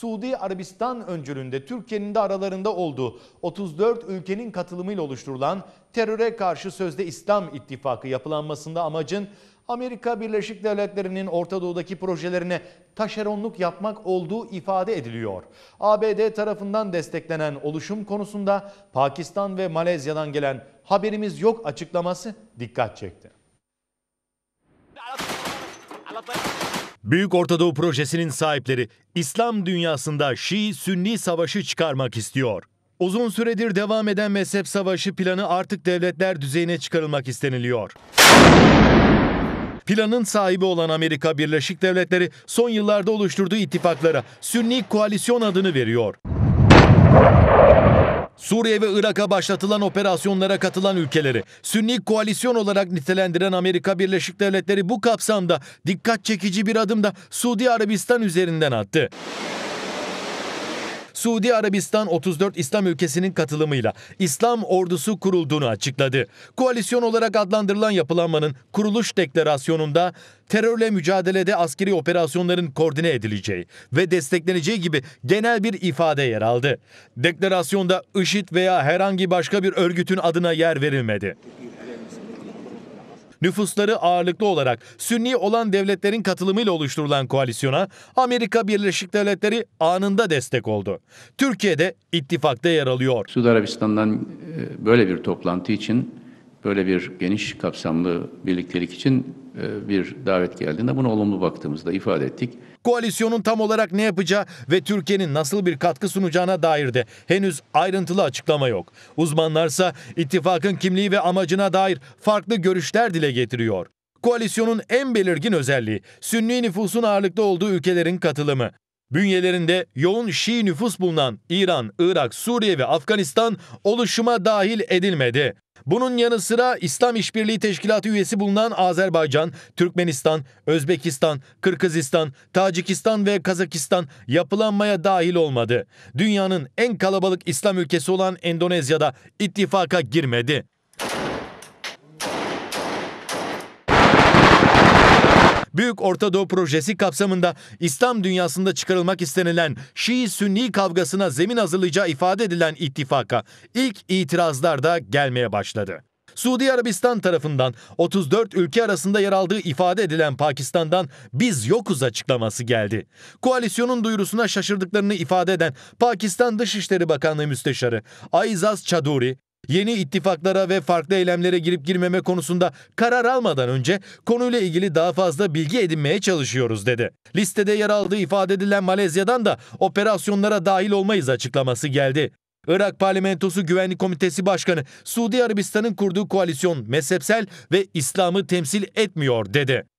Suudi Arabistan öncülüğünde Türkiye'nin de aralarında olduğu 34 ülkenin katılımıyla oluşturulan teröre karşı sözde İslam İttifakı yapılanmasında amacın Amerika Birleşik Devletleri'nin Orta Doğu'daki projelerine taşeronluk yapmak olduğu ifade ediliyor. ABD tarafından desteklenen oluşum konusunda Pakistan ve Malezya'dan gelen haberimiz yok açıklaması dikkat çekti. Büyük Ortadoğu projesinin sahipleri İslam dünyasında Şii-Sünni savaşı çıkarmak istiyor. Uzun süredir devam eden mezhep savaşı planı artık devletler düzeyine çıkarılmak isteniliyor. Planın sahibi olan Amerika Birleşik Devletleri son yıllarda oluşturduğu ittifaklara Sünni Koalisyon adını veriyor. Suriye ve Irak'a başlatılan operasyonlara katılan ülkeleri Sünni koalisyon olarak nitelendiren Amerika Birleşik Devletleri bu kapsamda dikkat çekici bir adım da Suudi Arabistan üzerinden attı. Suudi Arabistan 34 İslam ülkesinin katılımıyla İslam ordusu kurulduğunu açıkladı. Koalisyon olarak adlandırılan yapılanmanın kuruluş deklarasyonunda terörle mücadelede askeri operasyonların koordine edileceği ve destekleneceği gibi genel bir ifade yer aldı. Deklarasyonda IŞİD veya herhangi başka bir örgütün adına yer verilmedi nüfusları ağırlıklı olarak Sünni olan devletlerin katılımıyla oluşturulan koalisyona Amerika Birleşik Devletleri anında destek oldu. Türkiye de ittifakta yer alıyor. Suudi Arabistan'dan e, böyle bir toplantı için böyle bir geniş kapsamlı birliktelik için e, bir davet geldiğinde bunu olumlu baktığımızda ifade ettik. Koalisyonun tam olarak ne yapacağı ve Türkiye'nin nasıl bir katkı sunacağına dair de henüz ayrıntılı açıklama yok. Uzmanlarsa ittifakın kimliği ve amacına dair farklı görüşler dile getiriyor. Koalisyonun en belirgin özelliği Sünni nüfusun ağırlıkta olduğu ülkelerin katılımı. Bünyelerinde yoğun Şii nüfus bulunan İran, Irak, Suriye ve Afganistan oluşuma dahil edilmedi. Bunun yanı sıra İslam İşbirliği Teşkilatı üyesi bulunan Azerbaycan, Türkmenistan, Özbekistan, Kırgızistan, Tacikistan ve Kazakistan yapılanmaya dahil olmadı. Dünyanın en kalabalık İslam ülkesi olan Endonezya'da ittifaka girmedi. Büyük Orta Doğu Projesi kapsamında İslam dünyasında çıkarılmak istenilen Şii-Sünni kavgasına zemin hazırlayacağı ifade edilen ittifaka ilk itirazlar da gelmeye başladı. Suudi Arabistan tarafından 34 ülke arasında yer aldığı ifade edilen Pakistan'dan biz yokuz açıklaması geldi. Koalisyonun duyurusuna şaşırdıklarını ifade eden Pakistan Dışişleri Bakanlığı Müsteşarı Aizaz Çaduri, Yeni ittifaklara ve farklı eylemlere girip girmeme konusunda karar almadan önce konuyla ilgili daha fazla bilgi edinmeye çalışıyoruz dedi. Listede yer aldığı ifade edilen Malezya'dan da operasyonlara dahil olmayız açıklaması geldi. Irak Parlamentosu Güvenlik Komitesi Başkanı Suudi Arabistan'ın kurduğu koalisyon mezhepsel ve İslam'ı temsil etmiyor dedi.